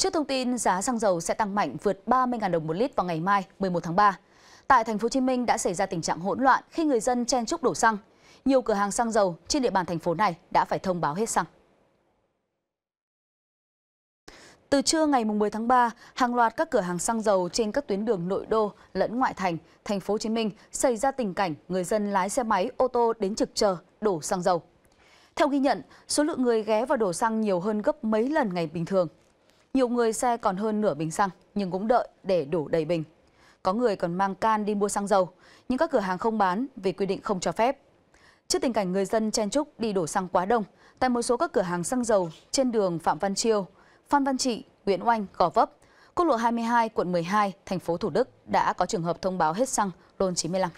Trước thông tin giá xăng dầu sẽ tăng mạnh vượt 30.000 đồng một lít vào ngày mai, 11 tháng 3, tại thành phố Hồ Chí Minh đã xảy ra tình trạng hỗn loạn khi người dân chen chúc đổ xăng. Nhiều cửa hàng xăng dầu trên địa bàn thành phố này đã phải thông báo hết xăng. Từ trưa ngày 10 tháng 3, hàng loạt các cửa hàng xăng dầu trên các tuyến đường nội đô lẫn ngoại thành, thành phố Hồ Chí Minh xảy ra tình cảnh người dân lái xe máy, ô tô đến trực chờ đổ xăng dầu. Theo ghi nhận, số lượng người ghé vào đổ xăng nhiều hơn gấp mấy lần ngày bình thường. Nhiều người xe còn hơn nửa bình xăng nhưng cũng đợi để đổ đầy bình. Có người còn mang can đi mua xăng dầu, nhưng các cửa hàng không bán vì quy định không cho phép. Trước tình cảnh người dân chen chúc đi đổ xăng quá đông, tại một số các cửa hàng xăng dầu trên đường Phạm Văn Chiêu, Phan Văn Trị, Nguyễn Oanh, Gò Vấp, quốc lộ 22, quận 12, thành phố Thủ Đức đã có trường hợp thông báo hết xăng RON 95.